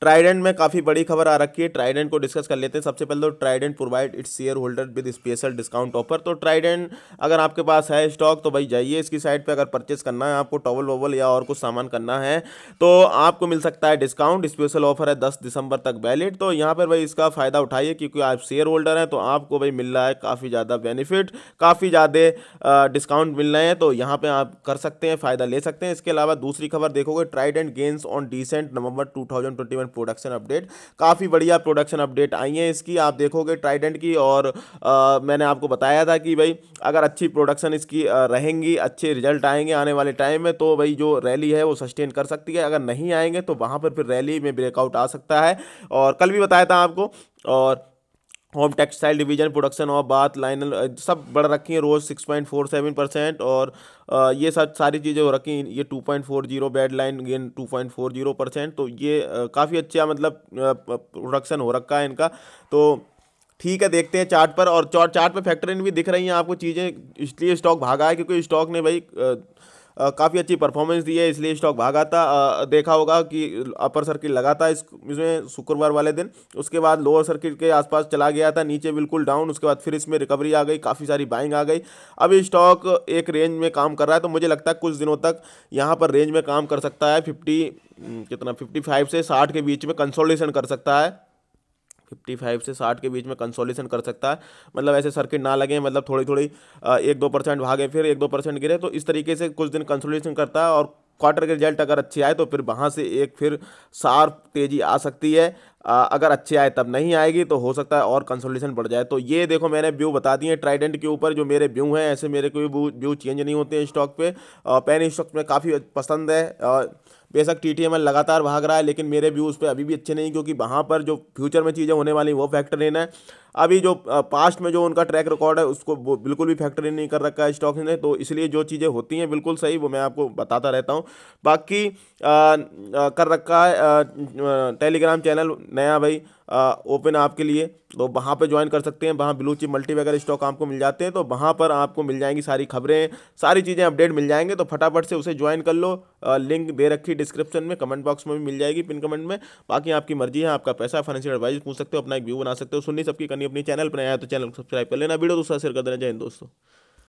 Trident में काफ़ी बड़ी खबर आ रखी है ट्राइडेंट को डिस्कस कर लेते हैं सबसे पहले तो Trident provide its share holder with special discount offer तो ट्राइडेंट अगर आपके पास है स्टॉक तो भाई जाइए इसकी साइट पे अगर परचेस करना है आपको टॉवल वॉवल या और कुछ सामान करना है तो आपको मिल सकता है डिस्काउंट स्पेशल ऑफर है दस दिसंबर तक वैलिड तो यहाँ पर भाई इसका फ़ायदा उठाइए क्योंकि आप शेयर होल्डर हैं तो आपको भाई मिल रहा है काफ़ी ज़्यादा बेनिफिट काफ़ी ज़्यादा डिस्काउंट मिल रहे हैं तो यहाँ पर आप कर सकते हैं फ़ायदा ले सकते हैं इसके अलावा दूसरी खबर देखोगे Trident gains on decent November to production update काफ़ी बढ़िया प्रोडक्शन अपडेट आई है इसकी आप देखोगे ट्राइडेंट की और आ, मैंने आपको बताया था कि भाई अगर अच्छी प्रोडक्शन इसकी रहेंगी अच्छे रिजल्ट आएंगे आने वाले टाइम में तो भाई जो रैली है वो सस्टेन कर सकती है अगर नहीं आएंगे तो वहाँ पर फिर रैली में ब्रेकआउट आ सकता है और कल भी बताया था आपको और home textile division production of bath linen सब बढ़ रखी हैं रोज़ six point four seven percent और ये सब सारी चीज़ें हो रखी हैं ये two point four zero bed linen gain two point four zero percent तो ये काफ़ी अच्छा मतलब प्रोडक्शन हो रखा है इनका तो ठीक है देखते हैं चार्ट पर और चार्ट पर फैक्टर इन भी दिख रही हैं आपको चीज़ें इसलिए स्टॉक भागा है क्योंकि स्टॉक ने भाई काफ़ी अच्छी परफॉर्मेंस दी है इसलिए स्टॉक भागा था देखा होगा कि अपर सर्किट लगा था इसमें शुक्रवार वाले दिन उसके बाद लोअर सर्किट के आसपास चला गया था नीचे बिल्कुल डाउन उसके बाद फिर इसमें रिकवरी आ गई काफ़ी सारी बाइंग आ गई अब स्टॉक एक रेंज में काम कर रहा है तो मुझे लगता है कुछ दिनों तक यहाँ पर रेंज में काम कर सकता है फिफ्टी हम्म, कितना फिफ्टी फाइव से साठ के बीच में कंसोलिडेशन कर सकता है फिफ्टी फाइव से साठ के बीच में कंसोलेशन कर सकता है मतलब ऐसे सर्किट ना लगे मतलब थोड़ी थोड़ी एक दो परसेंट भागे फिर एक दो परसेंट गिरे तो इस तरीके से कुछ दिन कंसोलेशन करता है और क्वार्टर के रिजल्ट अगर अच्छी आए तो फिर वहाँ से एक फिर सार्फ तेज़ी आ सकती है अगर अच्छे आए तब नहीं आएगी तो हो सकता है और कंसोलिडेशन बढ़ जाए तो ये देखो मैंने व्यू बता दिए ट्राइडेंट के ऊपर जो मेरे व्यू हैं ऐसे मेरे कोई व्यू चेंज नहीं होते हैं स्टॉक पे पेन स्टॉक में काफ़ी पसंद है बेशक टी टी एम एल लगातार भाग रहा है लेकिन मेरे व्यू उस पर अभी भी अच्छे नहीं क्योंकि वहाँ पर जो फ्यूचर में चीज़ें होने वाली वो फैक्टर इन है अभी जो पास्ट में जो उनका ट्रैक रिकॉर्ड है उसको बिल्कुल भी फैक्टर नहीं कर रखा है स्टॉक्स ने तो इसलिए जो चीज़ें होती हैं बिल्कुल सही वो मैं आपको बताता रहता हूँ बाकी आ, आ, कर रखा है टेलीग्राम चैनल नया भाई ओपन आपके लिए तो वहाँ पे ज्वाइन कर सकते हैं वहाँ ब्लू चिप मल्टी वगैरह स्टॉक आपको मिल जाते हैं तो वहाँ पर आपको मिल जाएंगी सारी खबरें सारी चीज़ें अपडेट मिल जाएंगे तो फटाफट से उसे ज्वाइन कर लो लिंक दे रखी डिस्क्रिप्शन में कमेंट बॉक्स में भी मिल जाएगी पिन कमेंट में बाकी आपकी मर्जी है आपका पैसा फाइनेंशियल एडवाइस पूछ सकते हो अपना एक व्यू बना सकते हो सुननी सबकी करनी अपनी चैनल पर आया तो चैनल को सब्सक्राइब कर लेना वीडियो दूसरा शेयर कर देना चाहिए दोस्तों